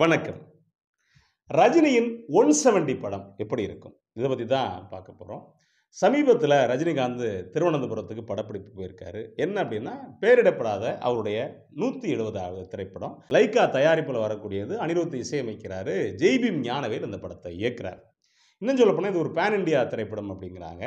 வணக்கம் ரஜினியின் one seventy படம் எப்படி இருக்கும் இதை பற்றி தான் பார்க்க போகிறோம் சமீபத்தில் ரஜினிகாந்த் திருவனந்தபுரத்துக்கு படப்பிடிப்பு போயிருக்காரு என்ன அப்படின்னா பேரிடப்படாத அவருடைய நூற்றி எழுபதாவது திரைப்படம் லைக்கா தயாரிப்பில் வரக்கூடியது அனிருத் இசையமைக்கிறாரு ஜெய்பிம் ஞானவேல் இந்த படத்தை இயக்குறார் இன்னும் சொல்லப்போனால் இது ஒரு பேன் இண்டியா திரைப்படம் அப்படிங்கிறாங்க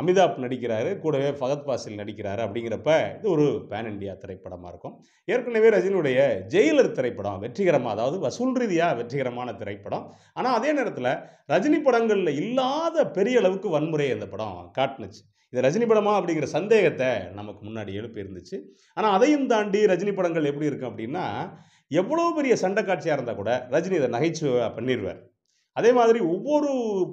அமிதாப் நடிக்கிறாரு கூடவே ஃபகத் பாசில் நடிக்கிறாரு அப்படிங்கிறப்ப இது ஒரு பேன் இண்டியா திரைப்படமாக இருக்கும் ஏற்கனவே ரஜினியுடைய ஜெயிலர் திரைப்படம் வெற்றிகரமாக அதாவது வசூல் ரீதியாக வெற்றிகரமான திரைப்படம் ஆனால் அதே நேரத்தில் ரஜினி படங்களில் இல்லாத பெரிய அளவுக்கு வன்முறை இந்த படம் காட்டுனுச்சு இது ரஜினி படமா அப்படிங்கிற சந்தேகத்தை நமக்கு முன்னாடி எழுப்பியிருந்துச்சு ஆனால் அதையும் தாண்டி ரஜினி படங்கள் எப்படி இருக்கும் அப்படின்னா எவ்வளோ பெரிய சண்டை காட்சியாக இருந்தால் கூட ரஜினி இதை நகைச்சுவை பண்ணிடுவார் அதே மாதிரி ஒவ்வொரு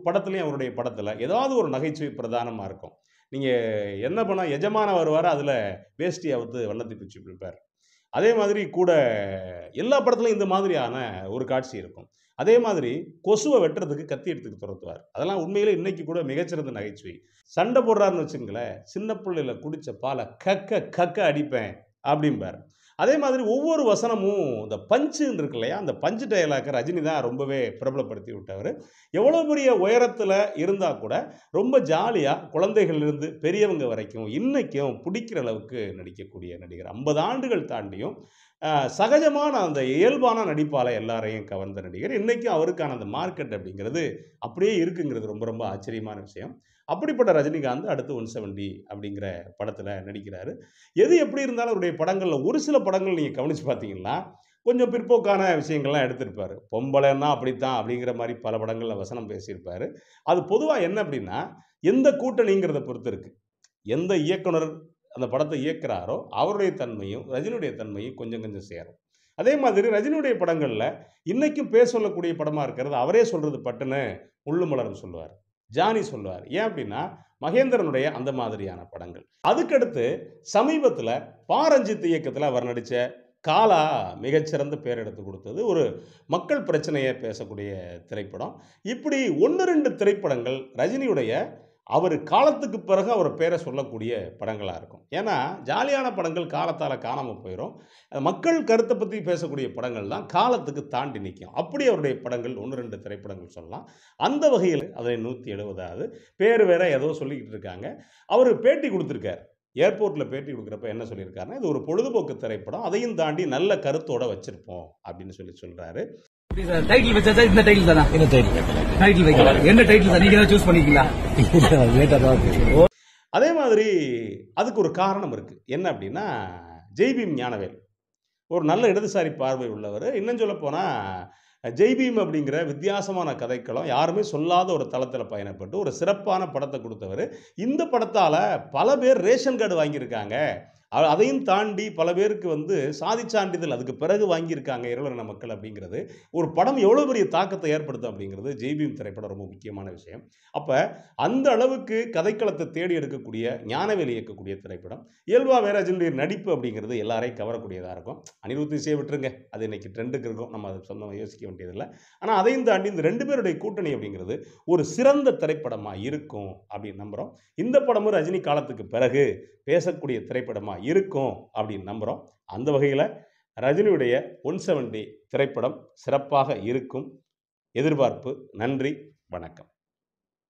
படத்துலையும் அவருடைய படத்தில் ஏதாவது ஒரு நகைச்சுவை பிரதானமாக இருக்கும் நீங்கள் என்ன பண்ணால் எஜமான வருவார் அதில் வேஷ்டியை வந்து வல்லத்தை பிச்சு பிடிப்பார் அதே மாதிரி கூட எல்லா படத்துலையும் இந்த மாதிரியான ஒரு காட்சி இருக்கும் அதே மாதிரி கொசுவை வெட்டுறதுக்கு கத்தி எடுத்துக்கு துரத்துவார் அதெல்லாம் உண்மையில் இன்னைக்கு கூட மிகச்சிறந்த நகைச்சுவை சண்டை போடுறாருன்னு வச்சுங்களேன் சின்ன பிள்ளையில் குடித்த பாலை கக்க கக்க அடிப்பேன் அப்படிம்பார் அதே மாதிரி ஒவ்வொரு வசனமும் இந்த பஞ்சுன்னு இருக்கு இல்லையா அந்த பஞ்சு டயலாக்கை ரஜினி தான் ரொம்பவே பிரபலப்படுத்தி விட்டவர் எவ்வளோ பெரிய உயரத்தில் இருந்தால் கூட ரொம்ப ஜாலியாக குழந்தைகள்லேருந்து பெரியவங்க வரைக்கும் இன்றைக்கும் பிடிக்கிற அளவுக்கு நடிக்கக்கூடிய நடிகர் ஐம்பது ஆண்டுகள் தாண்டியும் சகஜமான அந்த இயல்பான நடிப்பால் எல்லாரையும் கவர்ந்த நடிகர் இன்றைக்கும் அவருக்கான அந்த மார்க்கெட் அப்படிங்கிறது அப்படியே இருக்குங்கிறது ரொம்ப ரொம்ப ஆச்சரியமான விஷயம் அப்படிப்பட்ட ரஜினிகாந்த் அடுத்து ஒன் செவன்டி அப்படிங்கிற படத்தில் நடிக்கிறாரு எது எப்படி இருந்தாலும் அவருடைய அவருடைய படங்களில் ஒரு சில படங்கள் நீங்கள் கவனித்து பார்த்தீங்கன்னா கொஞ்சம் பிற்போக்கான விஷயங்கள்லாம் எடுத்திருப்பார் பொம்பளைன்னா அப்படித்தான் அப்படிங்கிற மாதிரி பல படங்களில் வசனம் பேசியிருப்பார் அது பொதுவாக என்ன அப்படின்னா எந்த கூட்டணிங்கிறத பொறுத்து இருக்குது எந்த இயக்குனர் அந்த படத்தை இயக்குறாரோ அவருடைய தன்மையும் ரஜினியுடைய தன்மையும் கொஞ்சம் கொஞ்சம் சேரும் அதே மாதிரி ரஜினியுடைய படங்களில் இன்றைக்கும் பேச சொல்லக்கூடிய படமாக இருக்கிறது அவரே சொல்கிறது பட்டுன்னு முள்ளு மலர்னு சொல்லுவார் ஜானி சொல்லுவார் ஏன் அப்படின்னா மகேந்திரனுடைய அந்த மாதிரியான படங்கள் அதுக்கடுத்து சமீபத்தில் பாரஞ்சித் இயக்கத்தில் அவர் நடித்த காலா மிகச்சிறந்த பேர் எடுத்து கொடுத்தது ஒரு மக்கள் பிரச்சனையை பேசக்கூடிய திரைப்படம் இப்படி ஒன்று ரெண்டு திரைப்படங்கள் ரஜினியுடைய அவர் காலத்துக்கு பிறகு அவர் பேரை சொல்லக்கூடிய படங்களாக இருக்கும் ஏன்னா ஜாலியான படங்கள் காலத்தால் காணாமல் போயிடும் மக்கள் கருத்தை பற்றி பேசக்கூடிய படங்கள் தான் காலத்துக்கு தாண்டி நிற்கும் அப்படி அவருடைய படங்கள் ஒன்று ரெண்டு திரைப்படங்கள் சொல்லலாம் அந்த வகையில் அதை நூற்றி எழுபதாவது பேர் வேற ஏதோ சொல்லிக்கிட்டு இருக்காங்க அவர் பேட்டி கொடுத்துருக்கார் ஏர்போர்ட்டில் பேட்டி கொடுக்குறப்ப என்ன சொல்லியிருக்காருன்னா இது ஒரு பொழுதுபோக்கு திரைப்படம் அதையும் தாண்டி நல்ல கருத்தோடு வச்சுருப்போம் அப்படின்னு சொல்லி சொல்கிறாரு டைட்டில் டைட்டில் டைட்டில் என்ன டைட்டில் சூஸ் பண்ணிக்கலாம் அதே மாதிரி அதுக்கு ஒரு காரணம் இருக்கு என்ன அப்படின்னா ஜெய்பீம் ஞானவேல் ஒரு நல்ல இடதுசாரி பார்வை உள்ளவர் இன்னும் சொல்ல போனா ஜெய்பீம் அப்படிங்கிற வித்தியாசமான கதைக்களம் யாருமே சொல்லாத ஒரு தளத்தில் பயணப்பட்டு ஒரு சிறப்பான படத்தை கொடுத்தவர் இந்த படத்தால் பல பேர் ரேஷன் கார்டு வாங்கியிருக்காங்க அதையும் தாண்டி பல பேருக்கு வந்து சாதி சான்றிதழ் அதுக்கு பிறகு வாங்கியிருக்காங்க இரவலன மக்கள் அப்படிங்கிறது ஒரு படம் எவ்வளோ பெரிய தாக்கத்தை ஏற்படுத்தும் அப்படிங்கிறது ஜெய்பீம் திரைப்படம் ரொம்ப முக்கியமான விஷயம் அப்போ அந்த அளவுக்கு கதைக்களத்தை தேடி எடுக்கக்கூடிய ஞானவேலி இயக்கக்கூடிய திரைப்படம் இயல்பா வேராஜனுடைய நடிப்பு அப்படிங்கிறது எல்லாரையும் கவரக்கூடியதாக இருக்கும் அனிருத்தி செய்ய விட்டுருங்க அது இன்னைக்கு ட்ரெண்டுக்கு இருக்கும் நம்ம அதை சொந்தமாக யோசிக்க வேண்டியதில்லை ஆனால் அதையும் தாண்டி இந்த ரெண்டு பேருடைய கூட்டணி அப்படிங்கிறது ஒரு சிறந்த திரைப்படமாக இருக்கும் அப்படின்னு நம்புகிறோம் இந்த படமும் ரஜினி காலத்துக்கு பிறகு பேசக்கூடிய திரைப்படமாக இருக்கும் அப்படின்னு நம்புகிறோம் அந்த வகையில் ரஜினியுடைய ஒன் செவன்டி திரைப்படம் சிறப்பாக இருக்கும் எதிர்பார்ப்பு நன்றி வணக்கம்